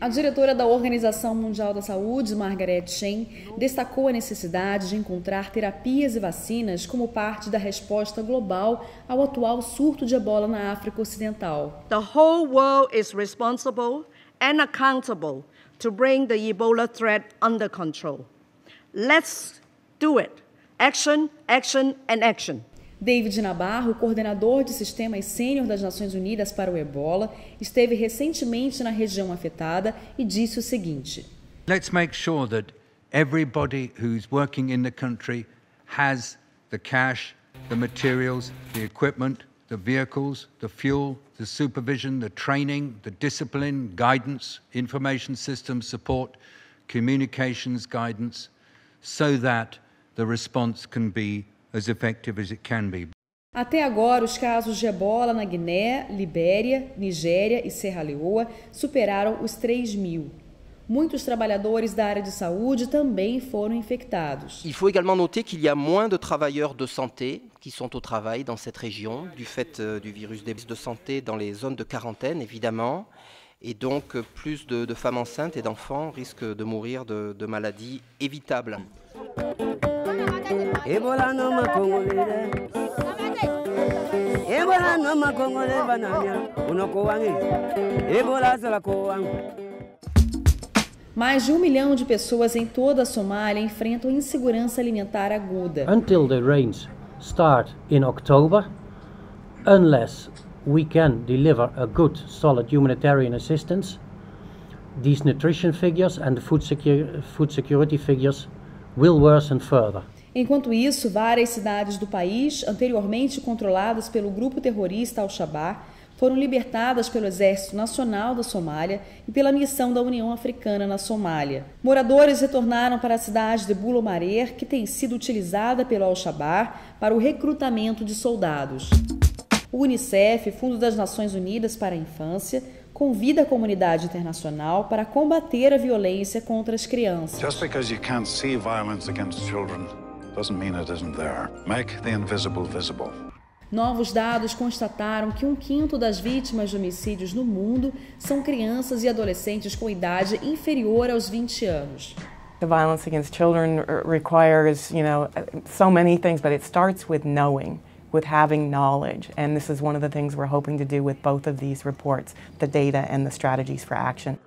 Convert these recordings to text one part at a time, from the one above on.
A diretora da Organização Mundial da Saúde, Margaret Chen, destacou a necessidade de encontrar terapias e vacinas como parte da resposta global ao atual surto de ebola na África Ocidental. The whole world is responsible and accountable to bring the Ebola threat under control. Let's do it. Action, action and action. David Nabarro, coordenador de sistemas sênior das Nações Unidas para o Ebola, esteve recentemente na região afetada e disse o seguinte: Let's make sure that everybody who's working in the country has the cash, the materials, the equipment, the vehicles, the fuel, the supervision, the training, the discipline, guidance, information system support, communications guidance so that the response can be as effective as it can be. Até agora, os casos de ebola na Guiné, Libéria, Nigéria e Serra Leoa superaram os 3 Muitos trabalhadores da área de saúde também foram infectados. Il faut également noter qu'il y a moins de travailleurs de santé qui sont au travail dans cette région du fait euh, du virus de santé dans les zones de quarantaine évidemment et donc euh, plus de, femmes enceintes et d'enfants risquent de mourir de, de maladies évitables. ebola no makongolele ebola no makongole bananya unokowangi ebola zola kowangu Mais de um milhão de pessoas em toda a Somália enfrentam insegurança alimentar aguda. Until the rains start in October, unless we can deliver a good, solid humanitarian assistance, these nutrition figures and food, secu food security figures will worsen further. Enquanto isso, várias cidades do país, anteriormente controladas pelo grupo terrorista Al-Shabaab, foram libertadas pelo Exército Nacional da Somália e pela missão da União Africana na Somália. Moradores retornaram para a cidade de Bulomarer, que tem sido utilizada pelo Al-Shabaab para o recrutamento de soldados. O Unicef, Fundo das Nações Unidas para a Infância, convida a comunidade internacional para combater a violência contra as crianças. Just because you can't see violence against children Doesn't mean it isn't there. Make the invisible visible. Novos dados constataram que um quinto das vítimas de homicídios no mundo são crianças e adolescentes com idade inferior aos 20 anos. The violence against children requires, you know, uh, so many things, but it starts with knowing, with having knowledge, and this is one of the things we're hoping to do with both of these reports, the data and the strategies for action.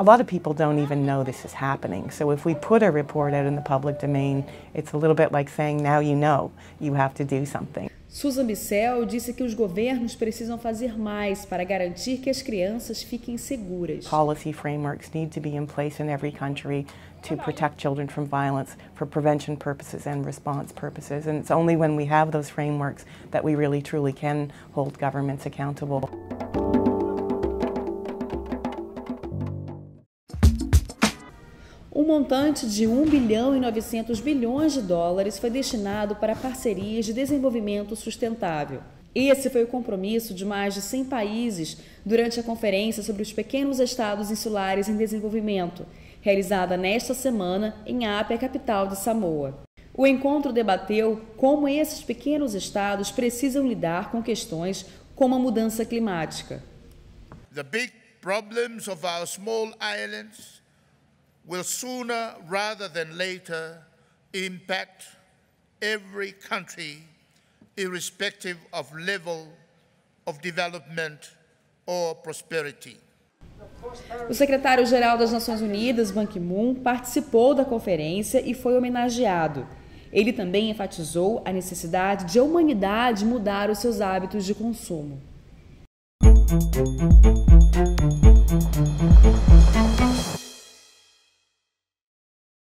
a lot of people don't even know this is happening. So if we put a report out in the public domain, it's a little bit like saying now you know, you have to do something. Susan Bissell disse que os governos precisam fazer mais para garantir que as crianças fiquem seguras. Policy frameworks need to be in place in every country to protect children from violence for prevention purposes and response purposes. And it's only when we have those frameworks that we really truly can hold governments accountable. montante de 1 bilhão e 900 bilhões de dólares foi destinado para parcerias de desenvolvimento sustentável. Esse foi o compromisso de mais de 100 países durante a Conferência sobre os Pequenos Estados Insulares em Desenvolvimento, realizada nesta semana em Apia, capital de Samoa. O encontro debateu como esses pequenos estados precisam lidar com questões como a mudança climática. The big problems of our small islands will sooner rather than later impact every country, irrespective of level of development or prosperity. O secretário-geral das Nações Unidas, Ban Ki-moon, participou da conferência e foi homenageado. Ele também enfatizou a necessidade de a humanidade mudar os seus hábitos de consumo. Música